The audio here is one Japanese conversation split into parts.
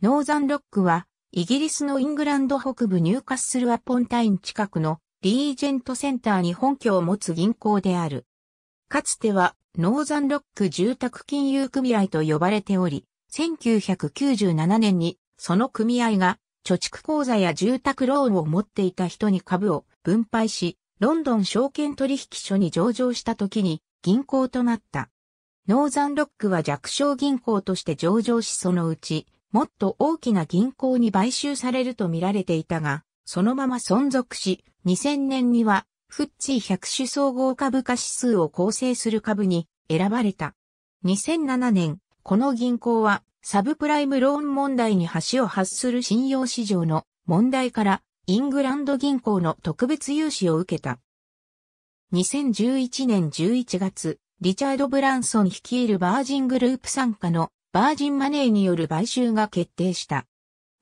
ノーザンロックは、イギリスのイングランド北部ニューカッスルアポンタイン近くのリージェントセンターに本拠を持つ銀行である。かつては、ノーザンロック住宅金融組合と呼ばれており、1997年にその組合が貯蓄口座や住宅ローンを持っていた人に株を分配し、ロンドン証券取引所に上場した時に銀行となった。ノーザンロックは弱小銀行として上場しそのうちもっと大きな銀行に買収されると見られていたが、そのまま存続し、2000年には、フッチー100種総合株価指数を構成する株に選ばれた。2007年、この銀行は、サブプライムローン問題に橋を発する信用市場の問題から、イングランド銀行の特別融資を受けた。2011年11月、リチャード・ブランソン率いるバージングループ参加のバージンマネーによる買収が決定した。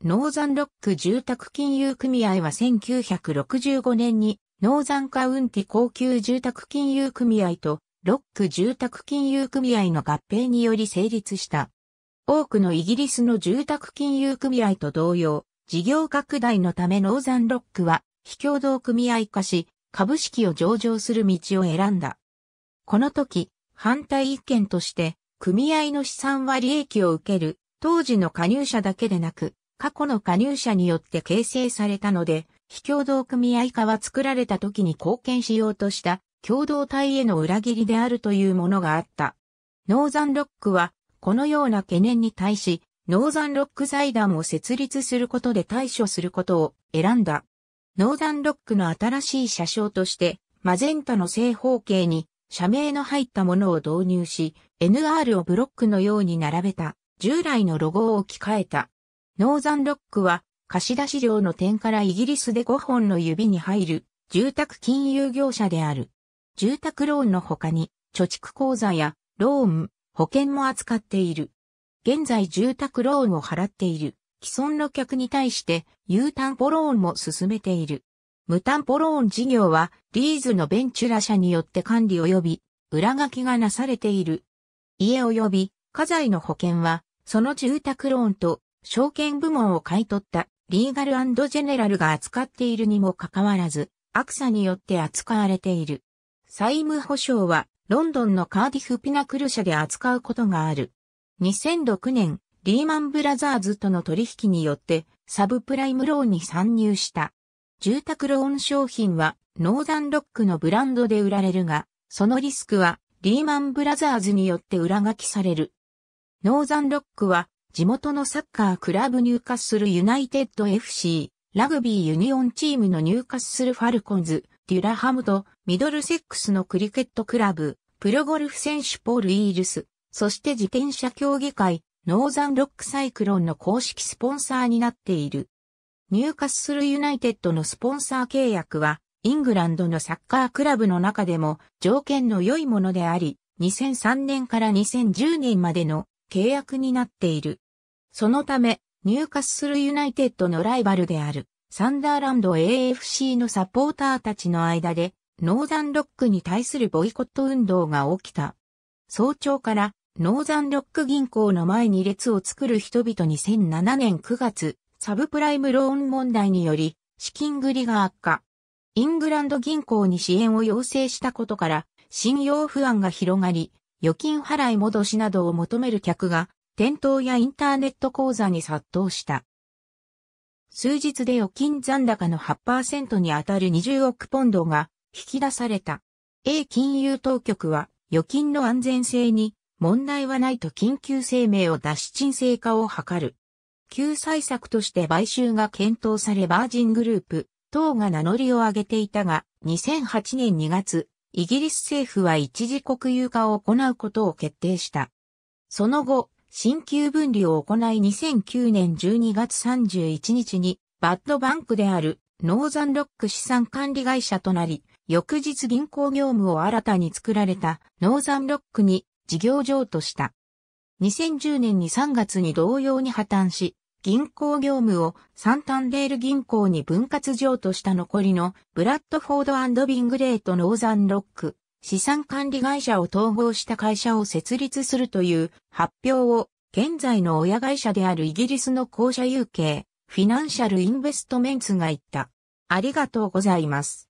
ノーザンロック住宅金融組合は1965年にノーザンカウンティ高級住宅金融組合とロック住宅金融組合の合併により成立した。多くのイギリスの住宅金融組合と同様、事業拡大のためノーザンロックは非共同組合化し、株式を上場する道を選んだ。この時、反対意見として、組合の資産は利益を受ける、当時の加入者だけでなく、過去の加入者によって形成されたので、非共同組合化は作られた時に貢献しようとした共同体への裏切りであるというものがあった。ノーザンロックは、このような懸念に対し、ノーザンロック財団を設立することで対処することを選んだ。ノーザンロックの新しい社章として、マゼンタの正方形に社名の入ったものを導入し、NR をブロックのように並べた、従来のロゴを置き換えた。ノーザンロックは、貸出料の点からイギリスで5本の指に入る、住宅金融業者である。住宅ローンの他に、貯蓄口座や、ローン、保険も扱っている。現在住宅ローンを払っている。既存の客に対して、U ターンポローンも進めている。無担保ローン事業は、リーズのベンチュラ社によって管理及び、裏書きがなされている。家及び、家財の保険は、その住宅ローンと、証券部門を買い取った、リーガルジェネラルが扱っているにもかかわらず、アクサによって扱われている。債務保証は、ロンドンのカーディフピナクル社で扱うことがある。2006年、リーマンブラザーズとの取引によって、サブプライムローンに参入した。住宅ローン商品はノーザンロックのブランドで売られるが、そのリスクはリーマンブラザーズによって裏書きされる。ノーザンロックは地元のサッカークラブ入荷するユナイテッド FC、ラグビーユニオンチームの入荷するファルコンズ、デュラハムとミドルセックスのクリケットクラブ、プロゴルフ選手ポール・イールス、そして自転車競技会、ノーザンロックサイクロンの公式スポンサーになっている。ニューカッスルユナイテッドのスポンサー契約は、イングランドのサッカークラブの中でも条件の良いものであり、2003年から2010年までの契約になっている。そのため、ニューカッスルユナイテッドのライバルである、サンダーランド AFC のサポーターたちの間で、ノーザンロックに対するボイコット運動が起きた。早朝から、ノーザンロック銀行の前に列を作る人々に2007年9月、サブプライムローン問題により、資金繰りが悪化。イングランド銀行に支援を要請したことから、信用不安が広がり、預金払い戻しなどを求める客が、店頭やインターネット口座に殺到した。数日で預金残高の8%にあたる20億ポンドが引き出された。A 金融当局は預金の安全性に問題はないと緊急声明を出し沈静化を図る。救済策として買収が検討されバージングループ等が名乗りを上げていたが、2008年2月、イギリス政府は一時国有化を行うことを決定した。その後、新旧分離を行い2009年12月31日に、バッドバンクであるノーザンロック資産管理会社となり、翌日銀行業務を新たに作られたノーザンロックに事業譲渡した。2010年に3月に同様に破綻し、銀行業務をサンタンレール銀行に分割譲渡した残りのブラッドフォードビングレートノーザンロック資産管理会社を統合した会社を設立するという発表を現在の親会社であるイギリスの公社有形フィナンシャルインベストメンツが言った。ありがとうございます。